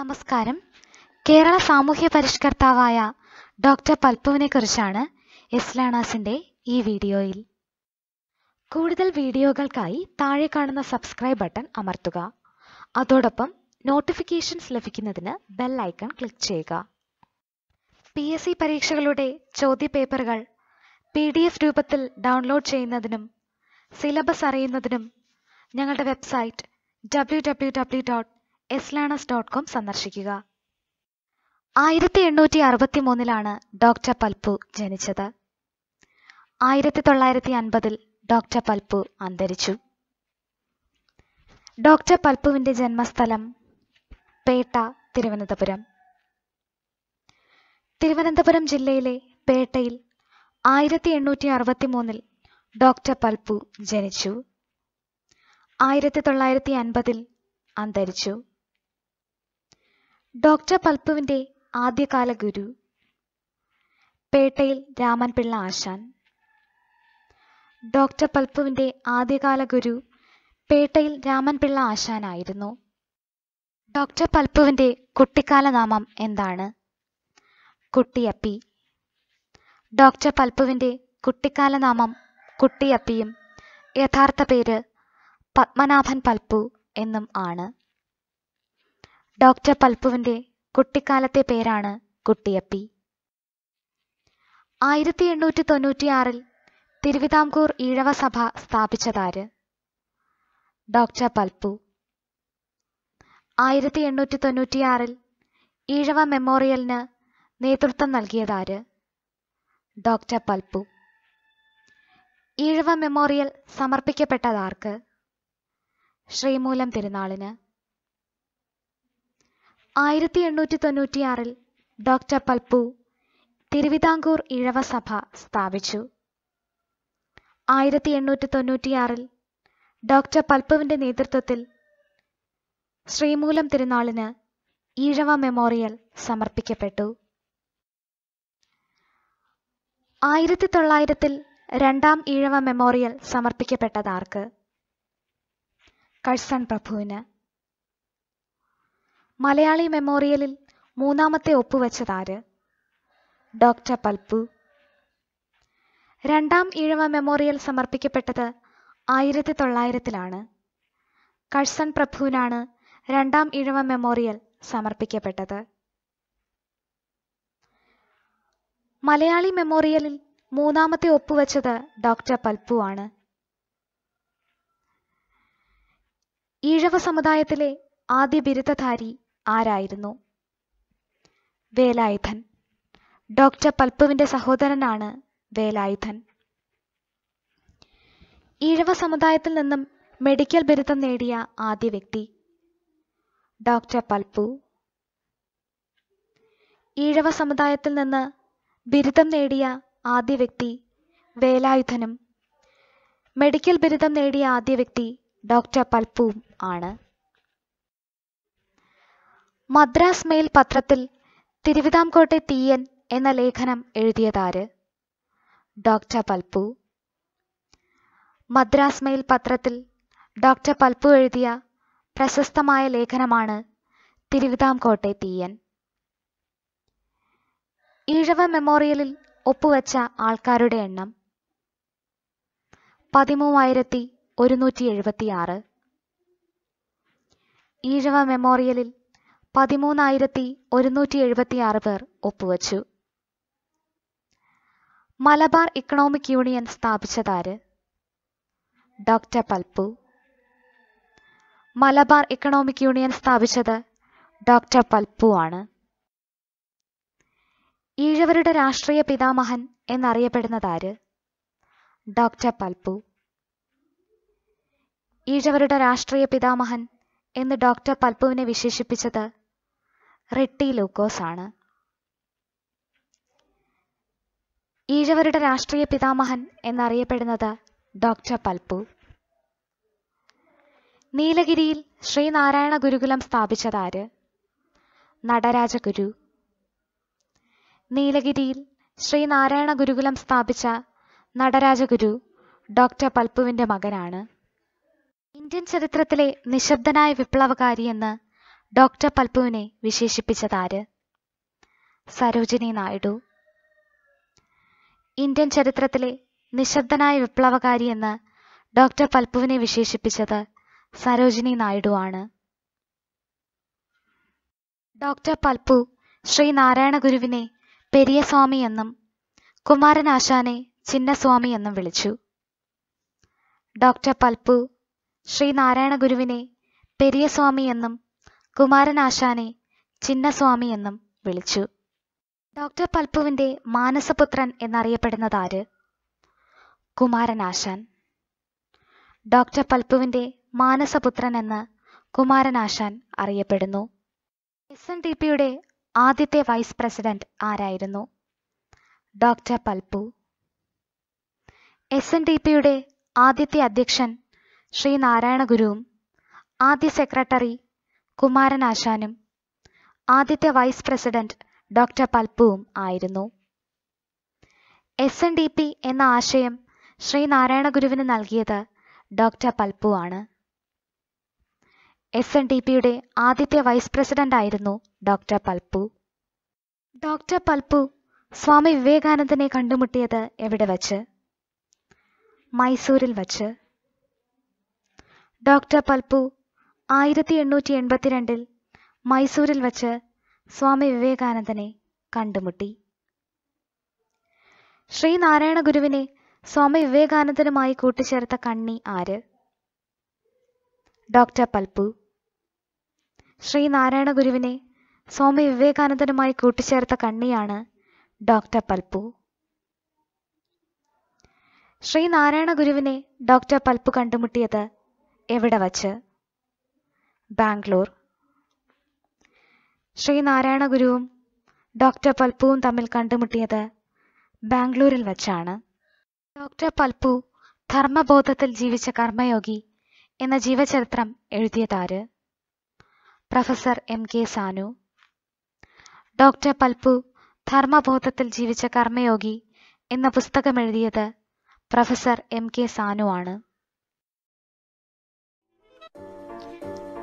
നമസ്കാരം കേരള സാമൂഹ്യ പരിഷ്കർത്താവായ ഡോക്ടർ പൽപ്പുവിനെ കുറിച്ചാണ് എസ്ലാണാസിന്റെ ഈ വീഡിയോയിൽ കൂടുതൽ വീഡിയോകൾക്കായി താഴെ കാണുന്ന സബ്സ്ക്രൈബ് ബട്ടൺ അമർത്തുക അതോടൊപ്പം നോട്ടിഫിക്കേഷൻസ് ലഭിക്കുന്നതിന് ബെൽ ഐക്കൺ ക്ലിക്ക് ചെയ്യുക പി എസ് സി പരീക്ഷകളുടെ ചോദ്യപേപ്പറുകൾ പി ഡി എഫ് രൂപത്തിൽ ഡൗൺലോഡ് ചെയ്യുന്നതിനും സിലബസ് അറിയുന്നതിനും ഞങ്ങളുടെ website W W W dot എസ്ലാണസ് ഡോട്ട് കോം സന്ദർശിക്കുക ആയിരത്തി എണ്ണൂറ്റി അറുപത്തി മൂന്നിലാണ് ഡോക്ടർ പൽപ്പു ജനിച്ചത് ആയിരത്തി തൊള്ളായിരത്തി അൻപതിൽ ഡോക്ടർ പൽപ്പു അന്തരിച്ചു ഡോക്ടർ പൽപ്പുവിൻ്റെ ജന്മസ്ഥലം പേട്ട തിരുവനന്തപുരം തിരുവനന്തപുരം ജില്ലയിലെ പേട്ടയിൽ ആയിരത്തി എണ്ണൂറ്റി അറുപത്തി മൂന്നിൽ ഡോക്ടർ പൽപ്പു ജനിച്ചു ആയിരത്തി തൊള്ളായിരത്തി അൻപതിൽ അന്തരിച്ചു ഡോക്ടർ പൽപ്പുവിന്റെ ആദ്യകാല ഗുരു പേട്ടയിൽ രാമൻപിള്ള ആശാൻ ഡോക്ടർ പൽപ്പുവിന്റെ ആദ്യകാല ഗുരു പേട്ടയിൽ രാമൻപിള്ള ആശാനായിരുന്നു ഡോക്ടർ പൽപ്പുവിന്റെ കുട്ടിക്കാല നാമം എന്താണ് കുട്ടിയപ്പി ഡോക്ടർ പൽപ്പുവിന്റെ കുട്ടിക്കാല നാമം കുട്ടിയപ്പിയും യഥാർത്ഥ പേര് പത്മനാഭൻ പൽപ്പു എന്നും ആണ് ഡോക്ടർ പൽപ്പുവിന്റെ കുട്ടിക്കാലത്തെ പേരാണ് കുട്ടിയപ്പി ആയിരത്തി എണ്ണൂറ്റി തൊണ്ണൂറ്റിയാറിൽ തിരുവിതാംകൂർ ഈഴവ സഭ സ്ഥാപിച്ചതാര് ഡോക്ടർ പൽപ്പു ആയിരത്തി എണ്ണൂറ്റി തൊണ്ണൂറ്റിയാറിൽ ഈഴവ മെമ്മോറിയലിന് നേതൃത്വം നൽകിയതാര് ഡോക്ടർ പൽപ്പു ഈഴവ മെമ്മോറിയൽ സമർപ്പിക്കപ്പെട്ടതാർക്ക് ശ്രീമൂലം തിരുനാളിന് ആയിരത്തി എണ്ണൂറ്റി തൊണ്ണൂറ്റിയാറിൽ ഡോക്ടർ പൽപ്പു തിരുവിതാംകൂർ ഇഴവ സഭ സ്ഥാപിച്ചു ആയിരത്തി എണ്ണൂറ്റി തൊണ്ണൂറ്റിയാറിൽ ഡോക്ടർ പൽപ്പുവിൻ്റെ നേതൃത്വത്തിൽ ശ്രീമൂലം തിരുനാളിന് ഈഴവ മെമ്മോറിയൽ സമർപ്പിക്കപ്പെട്ടു ആയിരത്തി തൊള്ളായിരത്തിൽ രണ്ടാം ഈഴവ മെമ്മോറിയൽ സമർപ്പിക്കപ്പെട്ടതാർക്ക് കഴ്സൺ പ്രഭുവിന് മലയാളി മെമ്മോറിയലിൽ മൂന്നാമത്തെ ആര് ഡോക്ടർ പൽപ്പു രണ്ടാം ഈഴവ മെമ്മോറിയൽ സമർപ്പിക്കപ്പെട്ടത് ആയിരത്തി തൊള്ളായിരത്തിലാണ് കഴ്സൺ പ്രഭുവിനാണ് രണ്ടാം ഈഴവ മെമ്മോറിയൽ സമർപ്പിക്കപ്പെട്ടത് മലയാളി മെമ്മോറിയലിൽ മൂന്നാമത്തെ ഒപ്പുവെച്ചത് ഡോക്ടർ പൽപ്പു ആണ് ഈഴവ സമുദായത്തിലെ ആദ്യ ബിരുദധാരി ആരായിരുന്നു വേലായുധൻ ഡോക്ടർ പൽപ്പുവിന്റെ സഹോദരനാണ് വേലായുധൻ ഈഴവ സമുദായത്തിൽ നിന്നും മെഡിക്കൽ ബിരുദം നേടിയ ആദ്യ വ്യക്തി ഡോക്ടർ പൽപ്പു ഈഴവ സമുദായത്തിൽ നിന്ന് ബിരുദം നേടിയ ആദ്യ വ്യക്തി വേലായുധനും മെഡിക്കൽ ബിരുദം നേടിയ ആദ്യ വ്യക്തി ഡോക്ടർ പൽപ്പുവും ആണ് മദ്രാസ് മെയിൽ പത്രത്തിൽ തിരുവിതാംകോട്ടെ തീയൻ എന്ന ലേഖനം എഴുതിയതാര് ഡോക്ടർ പൽപ്പു മദ്രാസ് മെയിൽ പത്രത്തിൽ ഡോക്ടർ പൽപ്പു എഴുതിയ പ്രശസ്തമായ ലേഖനമാണ് തിരുവിതാംകോട്ടെ തീയൻ ഈഴവ മെമ്മോറിയലിൽ ഒപ്പുവെച്ച ആൾക്കാരുടെ എണ്ണം പതിമൂവായിരത്തി ഒരുന്നൂറ്റി എഴുപത്തിയാറ് ഈഴവ മെമ്മോറിയലിൽ പതിമൂന്നായിരത്തി ഒരുന്നൂറ്റി ആറ് പേർ ഒപ്പുവച്ചു മലബാർ ഇക്കണോമിക് യൂണിയൻ സ്ഥാപിച്ചതാര് doctor Palpu Malabar economic union സ്ഥാപിച്ചത് ഡോക്ടർ പൽപ്പു ആണ് ഈഴവരുടെ രാഷ്ട്രീയ പിതാമഹൻ എന്നറിയപ്പെടുന്നതാര് ഡോക്ടർ പൽപ്പു ഈഴവരുടെ രാഷ്ട്രീയ പിതാമഹൻ എന്ന് ഡോക്ടർ പൽപ്പുവിനെ വിശേഷിപ്പിച്ചത് റെട്ടി ലൂക്കോസ് ആണ് ഈഴവരുടെ രാഷ്ട്രീയ പിതാമഹൻ എന്നറിയപ്പെടുന്നത് ഡോക്ടർ പൽപ്പു നീലഗിരിയിൽ ശ്രീനാരായണ ഗുരുകുലം സ്ഥാപിച്ചതാര് നടരാജഗുരു നീലഗിരിയിൽ ശ്രീനാരായണ ഗുരുകുലം സ്ഥാപിച്ച നടരാജഗുരു ഡോക്ടർ പൽപ്പുവിന്റെ മകനാണ് ഇന്ത്യൻ ചരിത്രത്തിലെ നിശബ്ദനായ വിപ്ലവകാരി എന്ന് ഡോക്ടർ പൽപുവിനെ വിശേഷിപ്പിച്ചതാര് സരോജിനി നായിഡു ഇന്ത്യൻ ചരിത്രത്തിലെ നിശബ്ദനായ വിപ്ലവകാരി എന്ന് ഡോക്ടർ പൽപുവിനെ വിശേഷിപ്പിച്ചത് സരോജിനി നായിഡു ആണ് ഡോക്ടർ പൽപു ശ്രീ നാരായണ ഗുരുവിനെ സ്വാമി എന്നും കുമാരനാശാനെ ചിന്നസ്വാമി എന്നും വിളിച്ചു ഡോക്ടർ പൽപു ശ്രീ നാരായണ ഗുരുവിനെ സ്വാമി എന്നും കുമാരനാശാനെ ചിന്നസ്വാമി എന്നും വിളിച്ചു ഡോക്ടർ പൽപ്പുവിന്റെ മാനസപുത്രൻ എന്നറിയപ്പെടുന്നതാര് കുമാരനാശാൻ ഡോക്ടർ പൽപ്പുവിന്റെ മാനസപുത്രൻ എന്ന് കുമാരനാശാൻ അറിയപ്പെടുന്നു എസ് എൻ ഡി പിയുടെ ആദ്യത്തെ വൈസ് പ്രസിഡന്റ് ആരായിരുന്നു doctor Palpu S N D പിയുടെ ആദ്യത്തെ അധ്യക്ഷൻ ശ്രീ നാരായണ ഗുരുവും ആദ്യ സെക്രട്ടറി കുമാരനാശാനും ആദ്യത്തെ വൈസ് പ്രസിഡന്റ് ഡോക്ടർ പൽപ്പുവും ആയിരുന്നു എസ് എൻ ഡി പി എന്ന ആശയം ശ്രീനാരായണ ഗുരുവിന് നൽകിയത് ഡോക്ടർ പൽപ്പു ആണ് എസ് എൻ ഡി പിയുടെ ആദ്യത്തെ വൈസ് പ്രസിഡന്റ് ആയിരുന്നു ഡോക്ടർ പൽപ്പു ഡോക്ടർ പൽപ്പു സ്വാമി വിവേകാനന്ദനെ കണ്ടുമുട്ടിയത് എവിടെ വച്ച് മൈസൂരിൽ വച്ച് ഡോക്ടർ പൽപ്പു ആയിരത്തി എണ്ണൂറ്റി എൺപത്തിരണ്ടിൽ മൈസൂരിൽ വച്ച് സ്വാമി വിവേകാനന്ദനെ കണ്ടുമുട്ടി ശ്രീനാരായണ ഗുരുവിനെ സ്വാമി വിവേകാനന്ദനുമായി കൂട്ടിച്ചേർത്ത കണ്ണി ആര് ഡോക്ടർ പൽപ്പു ശ്രീനാരായണ ഗുരുവിനെ സ്വാമി വിവേകാനന്ദനുമായി കൂട്ടിച്ചേർത്ത കണ്ണിയാണ് ഡോക്ടർ പൽപ്പു ശ്രീനാരായണ ഗുരുവിനെ ഡോക്ടർ പൽപ്പു കണ്ടുമുട്ടിയത് എവിടെ വച്ച് ബാംഗ്ലൂർ ശ്രീ നാരായണ ഗുരുവും ഡോക്ടർ പൽപ്പുവും തമ്മിൽ കണ്ടുമുട്ടിയത് ബാംഗ്ലൂരിൽ വച്ചാണ് ഡോക്ടർ പൽപ്പു ധർമ്മബോധത്തിൽ ജീവിച്ച കർമ്മയോഗി എന്ന ജീവചരിത്രം എഴുതിയതാര് professor M K Sanu doctor Palpu ധർമ്മബോധത്തിൽ ജീവിച്ച കർമ്മയോഗി എന്ന പുസ്തകം എഴുതിയത് പ്രൊഫസർ എം കെ സാനു ആണ്